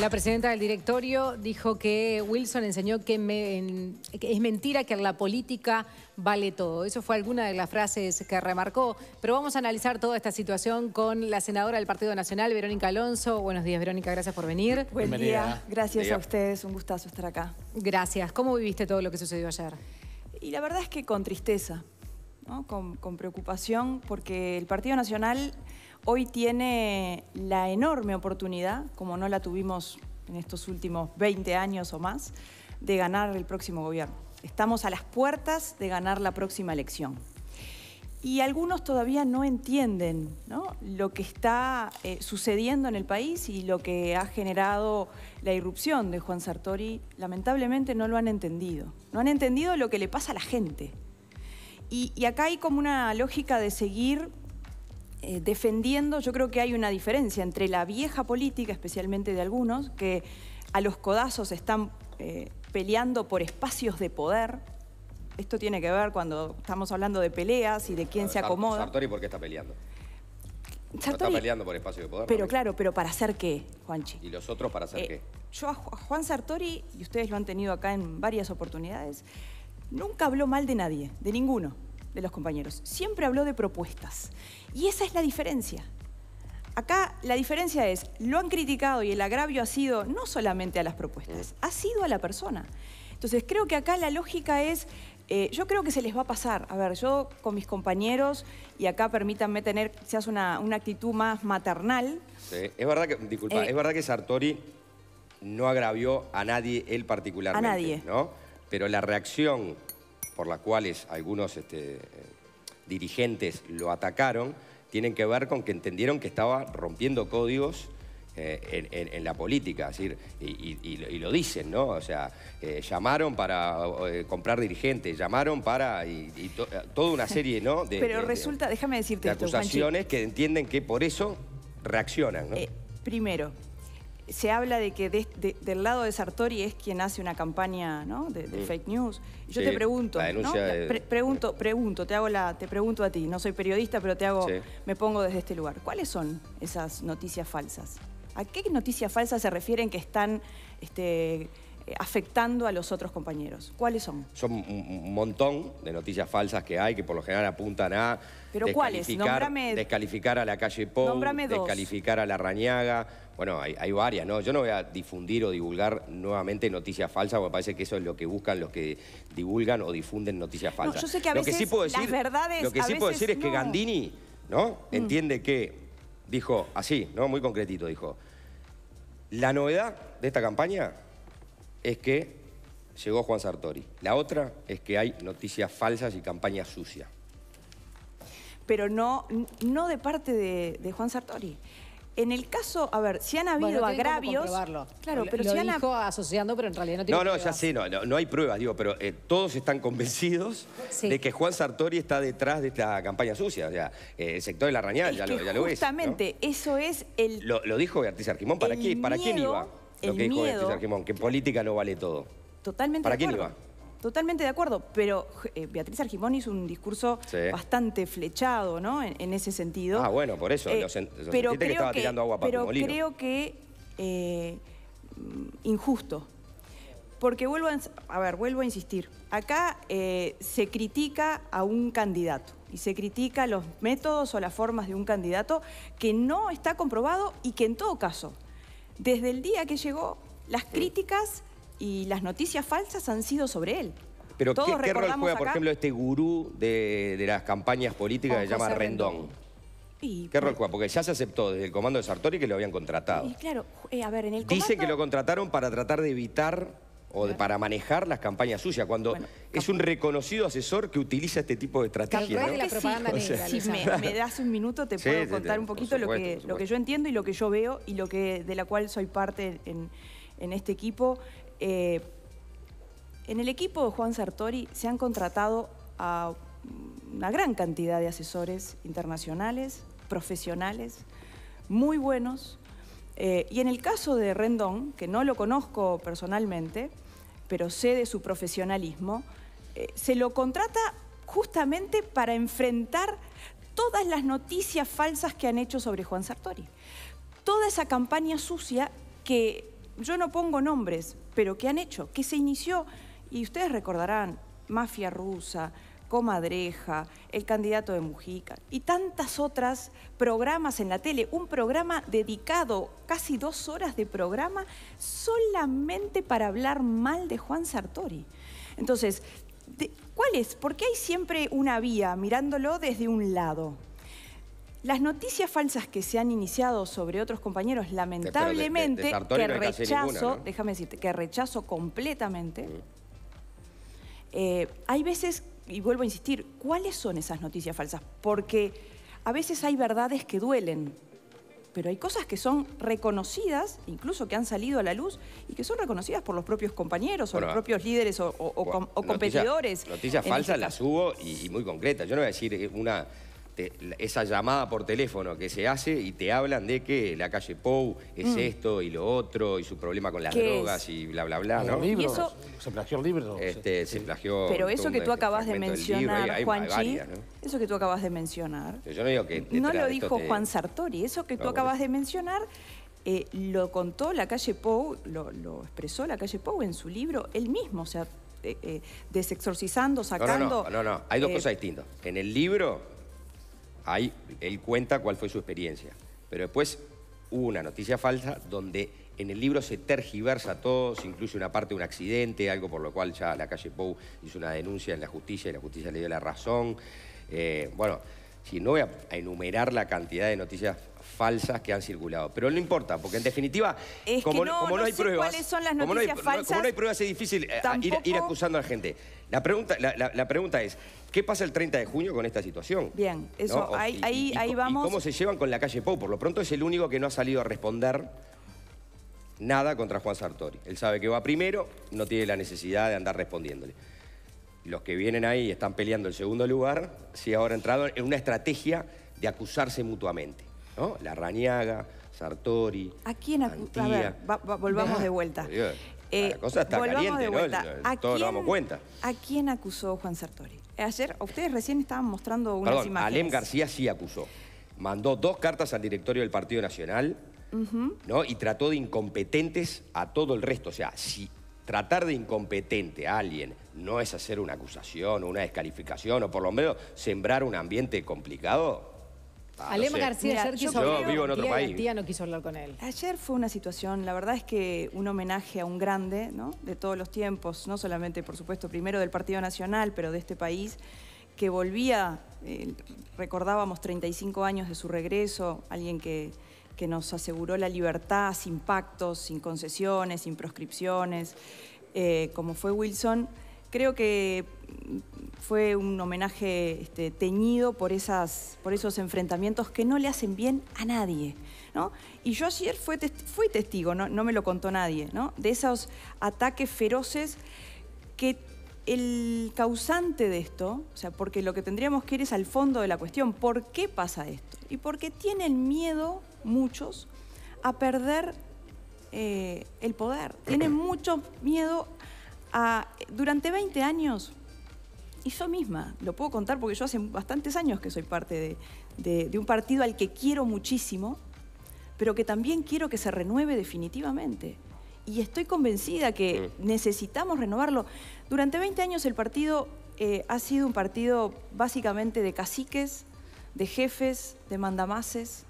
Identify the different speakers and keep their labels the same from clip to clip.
Speaker 1: La presidenta del directorio dijo que Wilson enseñó que, es mentira que en la política vale todo. Eso fue alguna de las frases que remarcó. Pero vamos a analizar toda esta situación con la senadora del Partido Nacional, Verónica Alonso. Buenos días, Verónica, gracias por venir. Buen día, gracias a ustedes, un gustazo estar acá. Gracias. ¿Cómo viviste todo lo que sucedió ayer? Y la verdad es que con tristeza, con preocupación, porque el Partido Nacional hoy tiene la enorme oportunidad, como no la tuvimos en estos últimos 20 años o más, de ganar el próximo gobierno. Estamos a las puertas de ganar la próxima elección. Y algunos todavía no entienden ¿no? lo que está eh, sucediendo en el país y lo que ha generado la irrupción de Juan Sartori. Lamentablemente no lo han entendido. No han entendido lo que le pasa a la gente. Y, y acá hay como una lógica de seguir eh, defendiendo, yo creo que hay una diferencia entre la vieja política, especialmente de algunos, que a los codazos están eh, peleando por espacios de poder. Esto tiene que ver cuando estamos hablando de peleas y de quién se acomoda. Sartori,
Speaker 2: ¿por qué está peleando? Sartori, está peleando por espacios de poder. Pero
Speaker 1: claro, pero ¿para hacer qué,
Speaker 2: Juanchi? ¿Y los otros para hacer eh, qué?
Speaker 1: Yo a Juan Sartori, y ustedes lo han tenido acá en varias oportunidades, nunca habló mal de nadie, de ninguno de los compañeros. Siempre habló de propuestas. Y esa es la diferencia. Acá la diferencia es, lo han criticado y el agravio ha sido no solamente a las propuestas, mm. ha sido a la persona. Entonces creo que acá la lógica es, eh, yo creo que se les va a pasar. A ver, yo con mis compañeros, y acá permítanme tener quizás una, una actitud más maternal.
Speaker 2: es verdad que, disculpa, eh, es verdad que Sartori no agravió a nadie él particularmente. A nadie. ¿no? Pero la reacción por las cuales algunos este, dirigentes lo atacaron, tienen que ver con que entendieron que estaba rompiendo códigos eh, en, la política, decir, y, lo dicen, ¿no? O sea, eh, llamaron para eh, comprar dirigentes, llamaron para y, toda una serie, ¿no? De, Pero resulta,
Speaker 1: déjame decirte acusaciones
Speaker 2: que entienden que por eso reaccionan, ¿no?
Speaker 1: primero, se habla de que del lado de Sartori es quien hace una campaña de, mm. fake news. yo te pregunto, pregunto, pregunto, te hago la, te pregunto a ti. No soy periodista, pero te hago, me pongo desde este lugar. ¿Cuáles son esas noticias falsas? ¿A qué noticias falsas se refieren que están este, afectando a los otros compañeros? ¿Cuáles son?
Speaker 2: Son un montón de noticias falsas que hay que por lo general apuntan a... ¿Pero cuáles? Descalificar a la calle Pou, descalificar a la Rañaga. Bueno, hay, varias, ¿no? Yo no voy a difundir o divulgar nuevamente noticias falsas, porque parece que eso es lo que buscan los que divulgan o difunden noticias falsas. yo sé que a veces lo que sí puedo decir, verdades... Lo que sí puedo decir es que Gandini, ¿no? Mm. Entiende que, dijo así, ¿no? Muy concretito, dijo... La novedad de esta campaña es que llegó Juan Sartori. La otra es que hay noticias falsas y campaña sucia.
Speaker 1: Pero no, no de parte de, Juan Sartori. En el caso, a ver, si han habido agravios... Claro, pero si han... dijo asociando, pero en realidad no tiene No, no, ya
Speaker 2: sé, no, hay pruebas, digo, pero eh, todos están convencidos de que Juan Sartori está detrás de esta campaña sucia. O sea, eh, el sector de la rañal, ya, lo, ves. Justamente,
Speaker 1: eso es el... Lo,
Speaker 2: dijo Beatriz Arquimón, ¿para, ¿para quién iba? lo que dijo Beatriz que política no vale todo.
Speaker 1: Totalmente ¿Para quién iba? Totalmente de acuerdo, pero eh, Beatriz Argimón hizo un discurso bastante flechado, ¿no? En, ese sentido. Ah, bueno, por eso. Eh, pero creo que eh, injusto. Porque ver, vuelvo a insistir. Acá se critica a un candidato y se critica los métodos o las formas de un candidato que no está comprobado y que en todo caso desde el día que llegó, las críticas y las noticias falsas han sido sobre él.
Speaker 2: Pero ¿qué, rol juega, por ejemplo, este gurú de, las campañas políticas que se llama Rendón? ¿Qué rol juega? Porque ya se aceptó desde el comando de Sartori que lo habían contratado.
Speaker 1: claro, eh, a ver, en el
Speaker 2: Dicen que lo contrataron para tratar de evitar o para manejar las campañas suyas, cuando es un reconocido asesor que utiliza este tipo de estrategia. si me, das
Speaker 1: un minuto, te puedo contar un poquito lo, que, lo que yo entiendo y lo que yo veo y lo que de la cual soy parte en, este equipo. Eh, en el equipo de Juan Sartori se han contratado a una gran cantidad de asesores internacionales, profesionales, muy buenos, eh, y en el caso de Rendón, que no lo conozco personalmente, pero sé de su profesionalismo, eh, se lo contrata justamente para enfrentar todas las noticias falsas que han hecho sobre Juan Sartori. Toda esa campaña sucia que yo no pongo nombres, pero que han hecho, que se inició, y ustedes recordarán, mafia rusa, Comadreja, El candidato de Mujica y tantas otras programas en la tele. Un programa dedicado, casi dos horas de programa, solamente para hablar mal de Juan Sartori. Entonces, ¿cuál es? ¿Por qué hay siempre una vía mirándolo desde un lado? Las noticias falsas que se han iniciado sobre otros compañeros, lamentablemente, que rechazo, déjame decirte, que rechazo completamente. Mm. Eh, hay veces y vuelvo a insistir, ¿cuáles son esas noticias falsas? Porque a veces hay verdades que duelen, pero hay cosas que son reconocidas, incluso que han salido a la luz, y que son reconocidas por los propios compañeros o los propios líderes o, competidores. Noticias este falsas las
Speaker 2: hubo y, muy concretas. Yo no voy a decir una esa llamada por teléfono que se hace y te hablan de que la calle Pou es mm. esto y lo otro y su problema con las drogas y bla, bla, bla. Ah, ¿Y eso... Se plagió el libro. Este, Se plagió... Pero eso que tú acabas de mencionar, Juan ¿no?
Speaker 1: eso que tú acabas de mencionar...
Speaker 2: Yo no digo que... No lo dijo Juan
Speaker 1: Sartori, eso que tú acabas de mencionar... Eh, lo contó la calle Pou, lo, expresó la calle Pou en su libro, él mismo, o sea, eh, eh, desexorcizando, sacando...
Speaker 2: No, no, no, hay dos cosas distintas. En el libro ahí él cuenta cuál fue su experiencia. Pero después hubo una noticia falsa donde en el libro se tergiversa todo, se incluye una parte de un accidente, algo por lo cual ya la calle Pou hizo una denuncia en la justicia y la justicia le dio la razón. Eh, bueno, y no voy a enumerar la cantidad de noticias falsas que han circulado. Pero no importa, porque en definitiva, como, no, hay pruebas, son las noticias falsas, como no hay pruebas, es difícil eh, ir, acusando a la gente. La pregunta, la, pregunta es, ¿qué pasa el 30 de junio con esta situación?
Speaker 1: Bien, eso, ahí, vamos. ¿Cómo se
Speaker 2: llevan con la calle Pou? Por lo pronto es el único que no ha salido a responder nada contra Juan Sartori. Él sabe que va primero, no tiene la necesidad de andar respondiéndole los que vienen ahí y están peleando el segundo lugar, si ahora entrado en una estrategia de acusarse mutuamente. ¿no? La Raniaga, Sartori.
Speaker 1: ¿A quién acusó? Eh, volvamos de vuelta.
Speaker 2: la cosa está caliente, Todos nos damos cuenta.
Speaker 1: ¿A quién acusó Juan Sartori? Ayer, ustedes recién estaban mostrando unas Perdón, Alem García
Speaker 2: sí acusó. Mandó dos cartas al directorio del Partido Nacional, ¿no? Y trató de incompetentes a todo el resto. O sea, si tratar de incompetente a alguien no es hacer una acusación o una descalificación o por lo menos sembrar un ambiente complicado. Ah, Alema García ayer vivo en otro tía, Tía
Speaker 1: no quiso hablar con él. Ayer fue una situación, la verdad es que un homenaje a un grande, ¿no? De todos los tiempos, no solamente, por supuesto, primero del Partido Nacional, pero de este país, que volvía, eh, recordábamos 35 años de su regreso, alguien que que nos aseguró la libertad sin pactos, sin concesiones, sin proscripciones, eh, como fue Wilson, creo que mm, fue un homenaje este, teñido por, esas, por esos enfrentamientos que no le hacen bien a nadie. ¿no? Y yo ayer fui, testigo, fui testigo no, no, me lo contó nadie, ¿no? de esos ataques feroces que el causante de esto, o sea, porque lo que tendríamos que ir es al fondo de la cuestión, ¿por qué pasa esto? Y por qué tiene el miedo muchos, a perder eh, el poder. Tienen mucho miedo a, durante 20 años, y yo misma, lo puedo contar porque yo hace bastantes años que soy parte de, un partido al que quiero muchísimo, pero que también quiero que se renueve definitivamente. Y estoy convencida que mm. necesitamos renovarlo. Durante 20 años el partido eh, ha sido un partido básicamente de caciques, de jefes, de mandamases,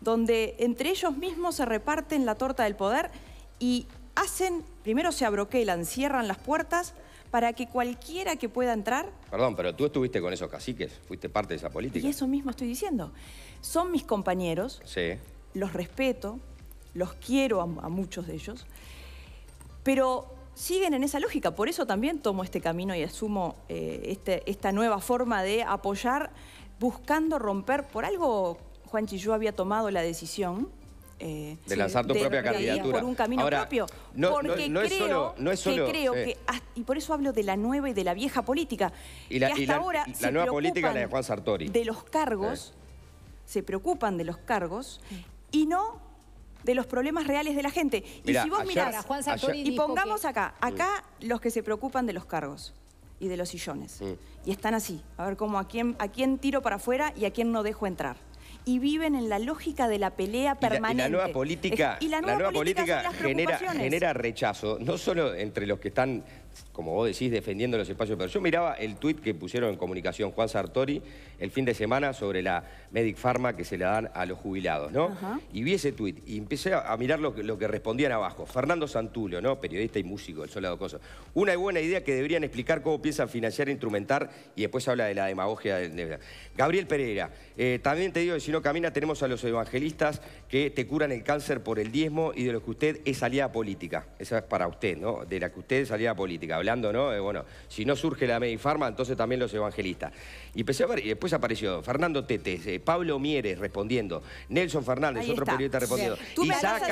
Speaker 1: donde entre ellos mismos se reparten la torta del poder y hacen, primero se abroquelan, cierran las puertas para que cualquiera que pueda entrar...
Speaker 2: Perdón, pero tú estuviste con esos caciques, fuiste parte de esa política.
Speaker 1: Y eso mismo estoy diciendo. Son mis compañeros, sí. los respeto, los quiero a, muchos de ellos, pero siguen en esa lógica. Por eso también tomo este camino y asumo eh, este, esta nueva forma de apoyar buscando romper por algo Juan yo había tomado la decisión eh, de lanzar tu propia Por un camino propio. porque creo, es y por eso hablo de la nueva y de la vieja política. Y hasta ahora la nueva política la de Juan
Speaker 2: Sartori. De
Speaker 1: los cargos, se preocupan de los cargos y no de los problemas reales de la gente. y si vos mirás, y pongamos acá, acá mm. los que se preocupan de los cargos y de los sillones. Mm. Y están así, a ver cómo a quién, a quién tiro para afuera y a quién no dejo entrar y viven en la lógica de la pelea permanente. Y la, nueva política, la nueva genera, genera
Speaker 2: rechazo, no solo entre los que están como vos decís, defendiendo los espacios. Pero yo miraba el tuit que pusieron en comunicación Juan Sartori el fin de semana sobre la Medic Pharma que se le dan a los jubilados, ¿no? Y vi ese tuit y empecé a mirar lo que, respondían abajo. Fernando Santulio, ¿no? Periodista y músico el Solado Cosa. Una buena idea que deberían explicar cómo piensan financiar e instrumentar y después habla de la demagogia. De... Gabriel Pereira, eh, también te digo que si no camina tenemos a los evangelistas que te curan el cáncer por el diezmo y de lo que usted es aliada política. Esa es para usted, ¿no? De la que usted es aliada política hablando, ¿no? Eh, bueno, si no surge la Medifarma, entonces también los evangelistas. Y después apareció Fernando Tete eh, Pablo Mieres respondiendo, Nelson Fernández, otro periodista respondiendo, Isaac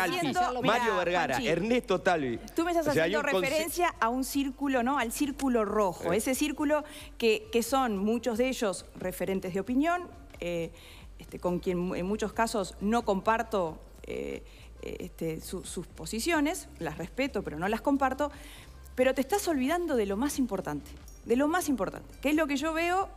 Speaker 2: Mario Vergara, Ernesto Talvi. Tú me estás haciendo referencia
Speaker 1: a un círculo, ¿no? Al círculo rojo, eh. ese círculo que, que, son muchos de ellos referentes de opinión, este, con quien en muchos casos no comparto... Este, sus posiciones, las respeto, pero no las comparto, pero te estás olvidando de lo más importante, de lo más importante, que es lo que yo veo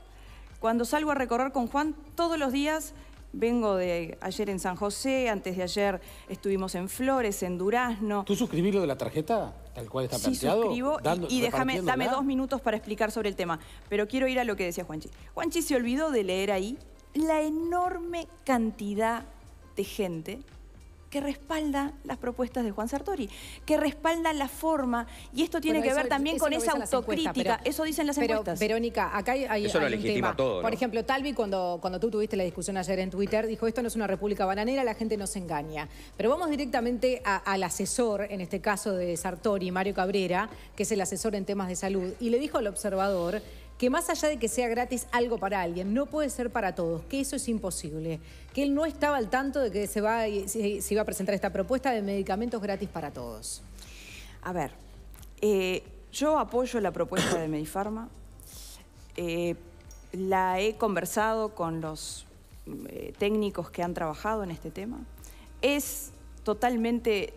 Speaker 1: cuando salgo a recorrer con Juan todos los días. Vengo de ayer en San José, antes de ayer estuvimos en Flores, en Durazno.
Speaker 2: ¿Tú suscribís lo de la tarjeta, tal cual está planteado? Sí, suscribo y, déjame, dame dos
Speaker 1: minutos para explicar sobre el tema. Pero quiero ir a lo que decía Juanchi. Juanchi se olvidó de leer ahí la enorme cantidad de gente que respalda las propuestas de Juan Sartori, que respalda la forma, y esto tiene que ver también con esa autocrítica, eso dicen las pero, Verónica, acá hay, hay, eso lo un tema. Todo, Por ejemplo, Talvi, cuando, cuando tú tuviste la discusión ayer en Twitter, dijo, esto no es una república bananera, la gente nos engaña. Pero vamos directamente al asesor, en este caso de Sartori, Mario Cabrera, que es el asesor en temas de salud, y le dijo al observador que más allá de que sea gratis algo para alguien, no puede ser para todos, que eso es imposible, que él no estaba al tanto de que se, va, iba a presentar esta propuesta de medicamentos gratis para todos. A ver, eh, yo apoyo la propuesta de Medifarma, eh, la he conversado con los eh, técnicos que han trabajado en este tema, es totalmente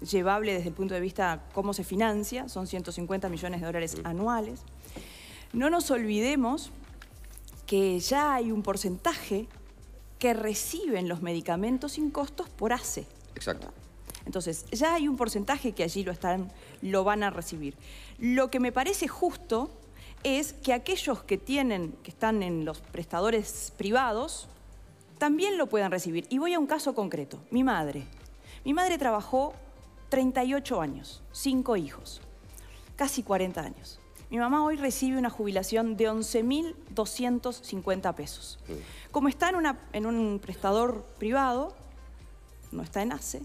Speaker 1: llevable desde el punto de vista cómo se financia, son 150 millones de dólares mm. anuales. No nos olvidemos que ya hay un porcentaje que reciben los medicamentos sin costos por ACE. Exacto. Entonces, ya hay un porcentaje que allí lo, están, lo van a recibir. Lo que me parece justo es que aquellos que tienen, que están en los prestadores privados, también lo puedan recibir. Y voy a un caso concreto. Mi madre. Mi madre trabajó 38 años, cinco hijos, casi 40 años. Mi mamá hoy recibe una jubilación de 11.250 pesos. Como está en, en un prestador privado, no está en ACE,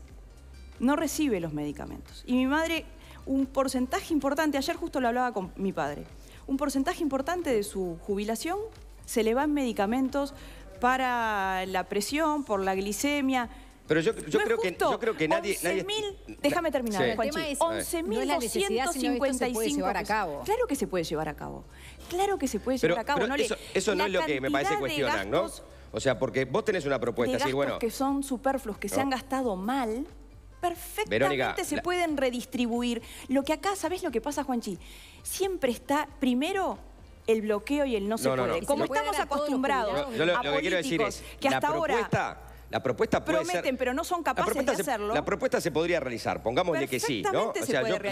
Speaker 1: no recibe los medicamentos. Y mi madre, un porcentaje importante, ayer justo lo hablaba con mi padre, un porcentaje importante de su jubilación se le va en medicamentos para la presión, por la glicemia,
Speaker 2: pero yo, creo, que, yo creo que nadie... nadie... déjame
Speaker 1: terminar, Juanchi. 11.255 Claro que se puede llevar a cabo. Claro que se puede llevar a cabo. No eso,
Speaker 2: no es lo que me parece cuestionan, ¿no? O sea, porque vos tenés una propuesta. De bueno, que
Speaker 1: son superfluos, que se han gastado mal, perfectamente se pueden redistribuir. Lo que acá, ¿sabés lo que pasa, Juanchi? Siempre está, primero, el bloqueo y el no, se puede. Como estamos acostumbrados lo, que, quiero decir es, que hasta ahora
Speaker 2: la propuesta Prometen,
Speaker 1: pero no son capaces de hacerlo. La
Speaker 2: propuesta se podría realizar, pongámosle que sí, ¿no?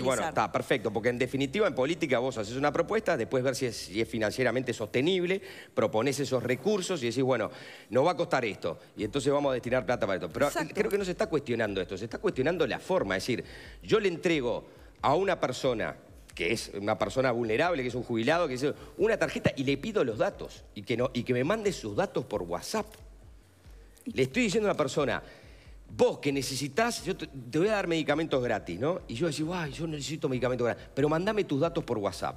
Speaker 2: bueno, está perfecto, porque en definitiva en política vos haces una propuesta, después ver si es, financieramente sostenible, propones esos recursos y decís, bueno, nos va a costar esto, y entonces vamos a destinar plata para esto. Pero creo que no se está cuestionando esto, se está cuestionando la forma, es decir, yo le entrego a una persona que es una persona vulnerable, que es un jubilado, que es una tarjeta y le pido los datos y que, no, y que me mande sus datos por WhatsApp. Le estoy diciendo a la persona, vos que necesitas, yo te, voy a dar medicamentos gratis, ¿no? Y yo decir, ay, yo necesito medicamentos gratis, pero mandame tus datos por WhatsApp.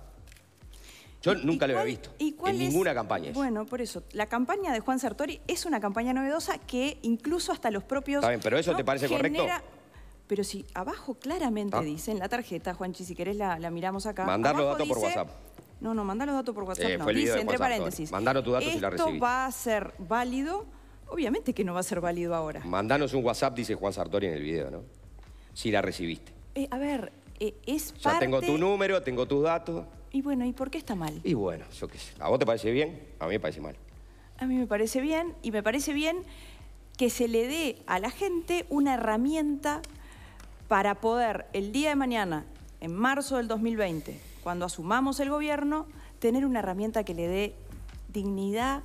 Speaker 2: Yo nunca lo había visto. ¿y en ninguna campaña. Bueno,
Speaker 1: por eso. La campaña de Juan Sartori es una campaña novedosa que incluso hasta los propios... Está bien, pero ¿eso te parece correcto? Pero si abajo claramente ah. dice en la tarjeta, Juanchi, si querés la, la miramos acá. Mandar los datos por WhatsApp. No, no, mandar los datos por WhatsApp eh, no. Dice, entre paréntesis. mandar tus datos y la Esto va a ser válido Obviamente que no va a ser válido ahora.
Speaker 2: Mandanos un WhatsApp, dice Juan Sartori en el video, ¿no? Si la recibiste.
Speaker 1: Eh, a ver, eh, es parte... Ya tengo tu
Speaker 2: número, tengo tus datos.
Speaker 1: Y bueno, ¿y por qué está mal?
Speaker 2: Y bueno, yo qué sé. ¿A vos te parece bien? A mí me parece mal.
Speaker 1: A mí me parece bien y me parece bien que se le dé a la gente una herramienta para poder el día de mañana, en marzo del 2020, cuando asumamos el gobierno, tener una herramienta que le dé dignidad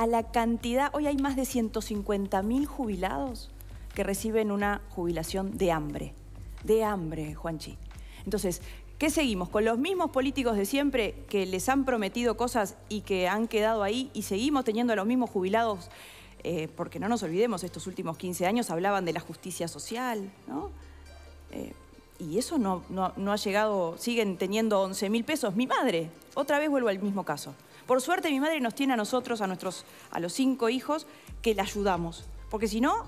Speaker 1: a la cantidad, hoy hay más de 150 mil jubilados que reciben una jubilación de hambre, de hambre, Juanchi. Entonces, ¿Qué seguimos? ¿Con los mismos políticos de siempre que les han prometido cosas y que han quedado ahí y seguimos teniendo a los mismos jubilados? Eh, porque no nos olvidemos, estos últimos 15 años hablaban de la justicia social, ¿no? Eh, y eso no, no, ha llegado, siguen teniendo 11 mil pesos. Mi madre, otra vez vuelvo al mismo caso. Por suerte mi madre nos tiene a nosotros, a, nuestros, a los cinco hijos, que la ayudamos. Porque si no,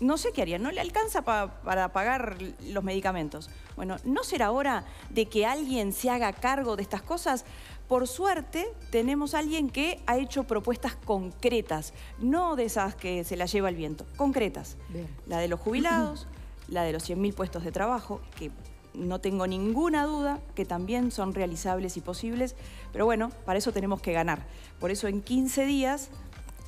Speaker 1: no sé qué haría, no le alcanza para pagar los medicamentos. Bueno, ¿no será hora de que alguien se haga cargo de estas cosas? Por suerte tenemos a alguien que ha hecho propuestas concretas, no de esas que se las lleva el viento, concretas. La de los jubilados, la de los 100.000 puestos de trabajo, que no tengo ninguna duda que también son realizables y posibles, pero bueno, para eso tenemos que ganar. Por eso en 15 días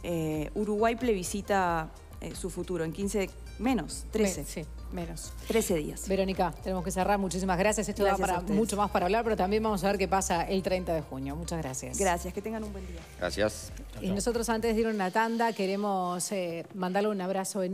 Speaker 1: eh, Uruguay plebiscita eh, su futuro, en 15 menos, 13. Sí. Menos. 13 días. Verónica, tenemos que cerrar. Muchísimas gracias. Esto da para mucho más para hablar, pero también vamos a ver qué pasa el 30 de junio. Muchas gracias. Gracias, que tengan un buen día.
Speaker 2: Gracias. Y nosotros
Speaker 1: antes de ir a una tanda queremos eh, mandarle un abrazo enorme.